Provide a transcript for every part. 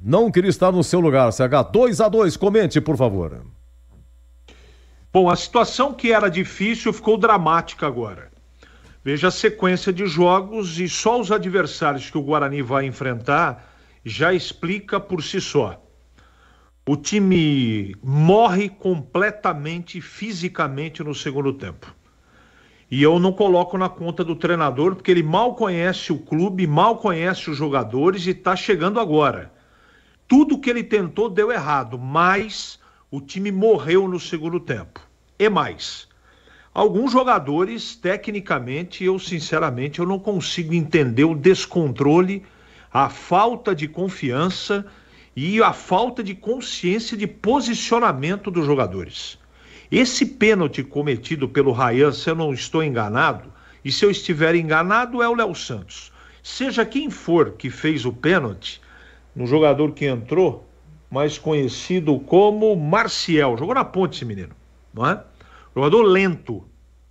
Não queria estar no seu lugar, CH. 2 a 2 comente, por favor. Bom, a situação que era difícil ficou dramática agora. Veja a sequência de jogos e só os adversários que o Guarani vai enfrentar já explica por si só. O time morre completamente fisicamente no segundo tempo. E eu não coloco na conta do treinador, porque ele mal conhece o clube, mal conhece os jogadores e está chegando agora. Tudo que ele tentou deu errado, mas o time morreu no segundo tempo. E mais, alguns jogadores, tecnicamente, eu sinceramente eu não consigo entender o descontrole, a falta de confiança e a falta de consciência de posicionamento dos jogadores. Esse pênalti cometido pelo Ryan, se eu não estou enganado, e se eu estiver enganado, é o Léo Santos. Seja quem for que fez o pênalti, um jogador que entrou, mais conhecido como Marcial. Jogou na ponte esse menino, não é? Jogador lento,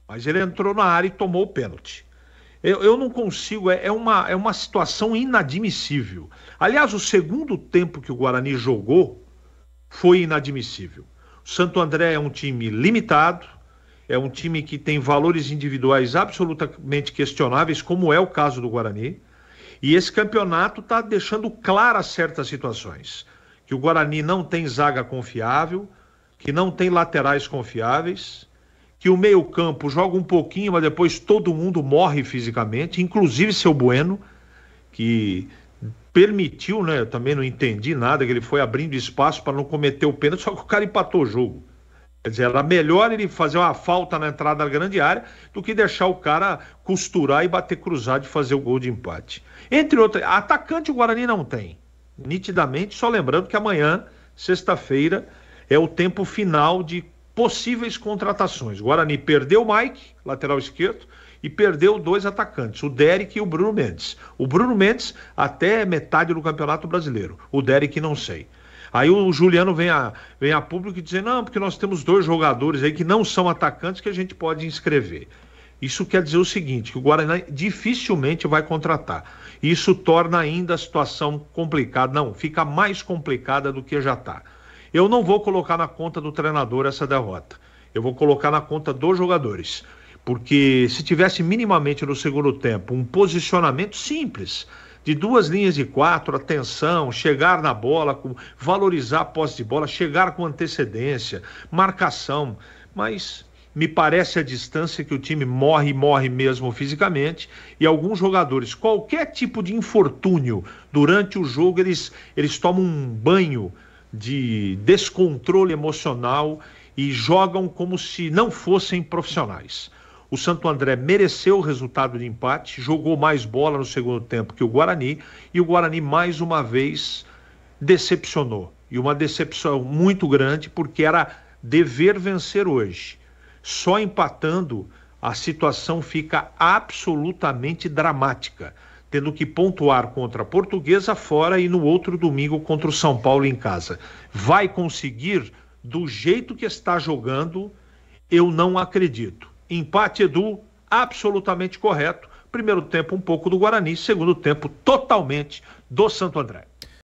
mas ele entrou na área e tomou o pênalti. Eu, eu não consigo, é, é, uma, é uma situação inadmissível. Aliás, o segundo tempo que o Guarani jogou foi inadmissível. O Santo André é um time limitado, é um time que tem valores individuais absolutamente questionáveis, como é o caso do Guarani. E esse campeonato está deixando claras certas situações. Que o Guarani não tem zaga confiável, que não tem laterais confiáveis, que o meio-campo joga um pouquinho, mas depois todo mundo morre fisicamente, inclusive seu Bueno, que permitiu, né? Eu também não entendi nada, que ele foi abrindo espaço para não cometer o pênalti, só que o cara empatou o jogo. Quer dizer, era melhor ele fazer uma falta na entrada da grande área do que deixar o cara costurar e bater cruzado e fazer o gol de empate. Entre outras, atacante o Guarani não tem. Nitidamente, só lembrando que amanhã, sexta-feira, é o tempo final de possíveis contratações. O Guarani perdeu o Mike, lateral esquerdo, e perdeu dois atacantes, o Derek e o Bruno Mendes. O Bruno Mendes até metade do Campeonato Brasileiro. O Derek não sei. Aí o Juliano vem a, vem a público e dizer, não, porque nós temos dois jogadores aí que não são atacantes que a gente pode inscrever. Isso quer dizer o seguinte, que o Guarani dificilmente vai contratar. Isso torna ainda a situação complicada, não, fica mais complicada do que já está. Eu não vou colocar na conta do treinador essa derrota. Eu vou colocar na conta dos jogadores. Porque se tivesse minimamente no segundo tempo um posicionamento simples, de duas linhas de quatro, atenção, chegar na bola, valorizar a posse de bola, chegar com antecedência, marcação. Mas me parece a distância que o time morre, morre mesmo fisicamente, e alguns jogadores, qualquer tipo de infortúnio durante o jogo, eles, eles tomam um banho de descontrole emocional e jogam como se não fossem profissionais. O Santo André mereceu o resultado de empate, jogou mais bola no segundo tempo que o Guarani e o Guarani mais uma vez decepcionou. E uma decepção muito grande porque era dever vencer hoje. Só empatando a situação fica absolutamente dramática, tendo que pontuar contra a Portuguesa fora e no outro domingo contra o São Paulo em casa. Vai conseguir do jeito que está jogando? Eu não acredito Empate, Edu, absolutamente correto. Primeiro tempo, um pouco do Guarani. Segundo tempo, totalmente do Santo André.